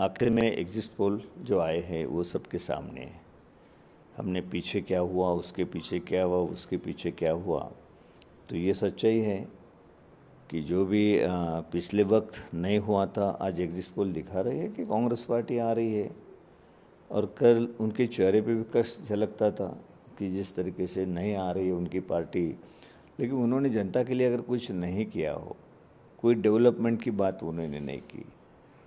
आखिर में exit poll जो आए हैं वो सबके सामने है हमने पीछे क्या हुआ उसके पीछे क्या हुआ उसके पीछे क्या हुआ तो ये सच्चाई है कि जो भी पिछले वक्त नहीं हुआ था आज एग्जिट पोल दिखा रही है कि कांग्रेस पार्टी आ रही है और कल उनके चेहरे पे भी कष्ट झलकता था कि जिस तरीके से नहीं आ रही है उनकी पार्टी लेकिन उन्होंने जनता के लिए अगर कुछ नहीं किया हो कोई डेवलपमेंट की बात उन्होंने नहीं की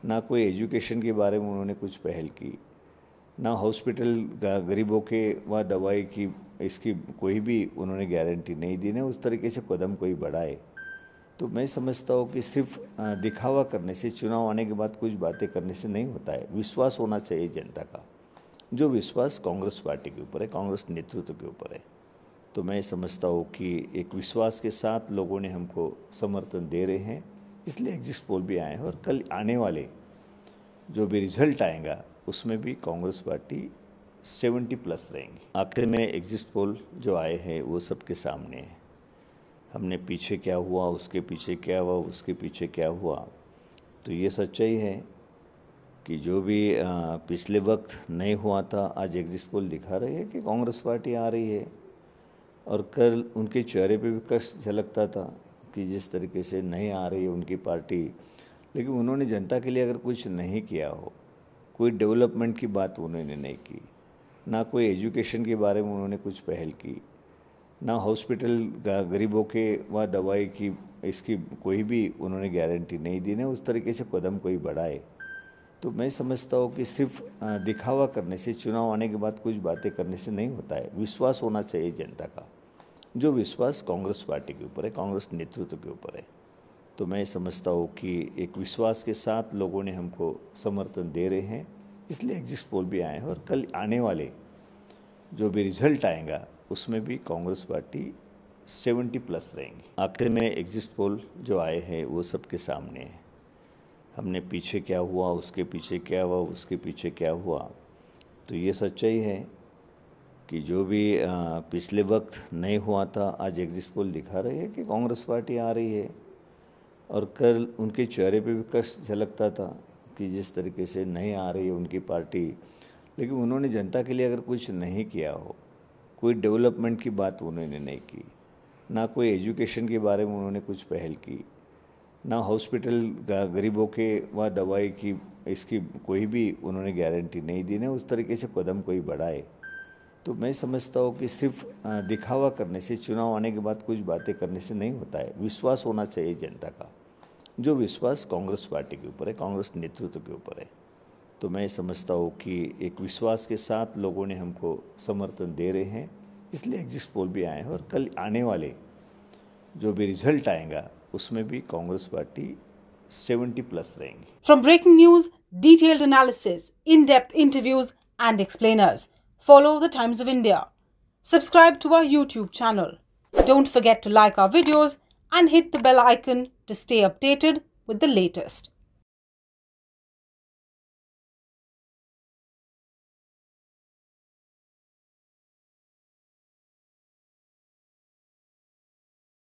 ना कोई एजुकेशन के बारे में उन्होंने कुछ पहल की ना हॉस्पिटल गरीबों के व दवाई की इसकी कोई भी उन्होंने गारंटी नहीं दी ना उस तरीके से कदम कोई बढ़ाए तो मैं समझता हूँ कि सिर्फ दिखावा करने से चुनाव आने के बाद कुछ बातें करने से नहीं होता है विश्वास होना चाहिए जनता का जो विश्वास कांग्रेस पार्टी के ऊपर है कांग्रेस नेतृत्व के ऊपर है तो मैं समझता हूँ कि एक विश्वास के साथ लोगों ने हमको समर्थन दे रहे हैं इसलिए एग्जिट पोल भी आए हैं और कल आने वाले जो भी रिजल्ट आएगा उसमें भी कांग्रेस पार्टी 70 प्लस रहेंगी आखिर में एग्जिट पोल जो आए हैं वो सबके सामने है हमने पीछे क्या हुआ उसके पीछे क्या हुआ उसके पीछे क्या हुआ तो ये सच्चाई है कि जो भी पिछले वक्त नहीं हुआ था आज एग्जिट पोल दिखा रही है कि कांग्रेस पार्टी आ रही है और कल उनके चेहरे पे भी कष्ट झलकता था कि जिस तरीके से नहीं आ रही उनकी पार्टी लेकिन उन्होंने जनता के लिए अगर कुछ नहीं किया हो कोई डेवलपमेंट की बात उन्होंने नहीं की ना कोई एजुकेशन के बारे में उन्होंने कुछ पहल की ना हॉस्पिटल गरीबों के व दवाई की इसकी कोई भी उन्होंने गारंटी नहीं दी ना उस तरीके से कदम कोई बढ़ाए तो मैं समझता हूँ कि सिर्फ दिखावा करने से चुनाव आने के बाद कुछ बातें करने से नहीं होता है विश्वास होना चाहिए जनता का जो विश्वास कांग्रेस पार्टी के ऊपर है कांग्रेस नेतृत्व के ऊपर है तो मैं समझता हूँ कि एक विश्वास के साथ लोगों ने हमको समर्थन दे रहे हैं इसलिए एग्जिट पोल भी आए हैं और कल आने वाले जो भी रिजल्ट आएगा उसमें भी कांग्रेस पार्टी 70 प्लस रहेंगी आखिर में एग्जिट पोल जो आए हैं वो सबके सामने है हमने पीछे क्या हुआ उसके पीछे क्या हुआ उसके पीछे क्या हुआ तो ये सच्चाई है कि जो भी पिछले वक्त नहीं हुआ था आज एग्जिट पोल दिखा रही है कि कांग्रेस पार्टी आ रही है और कल उनके चेहरे पे भी कष्ट झलकता था कि जिस तरीके से नहीं आ रही है उनकी पार्टी लेकिन उन्होंने जनता के लिए अगर कुछ नहीं किया हो कोई डेवलपमेंट की बात उन्होंने नहीं की ना कोई एजुकेशन के बारे में उन्होंने कुछ पहल की ना हॉस्पिटल गरीबों के व दवाई की इसकी कोई भी उन्होंने गारंटी नहीं दी ना उस तरीके से कदम कोई बढ़ाए तो मैं समझता हूँ कि सिर्फ दिखावा करने से चुनाव आने के बाद कुछ बातें करने से नहीं होता है विश्वास होना चाहिए जनता का जो विश्वास कांग्रेस पार्टी के ऊपर है कांग्रेस नेतृत्व के ऊपर है तो मैं समझता हूँ कि एक विश्वास के साथ लोगों ने हमको समर्थन दे रहे हैं इसलिए एग्जिट पोल भी आए हैं और कल आने वाले जो भी रिजल्ट आएगा उसमें भी कांग्रेस पार्टी 70 प्लस रहेंगी from breaking news detailed analysis in depth interviews and explainers Follow the Times of India. Subscribe to our YouTube channel. Don't forget to like our videos and hit the bell icon to stay updated with the latest.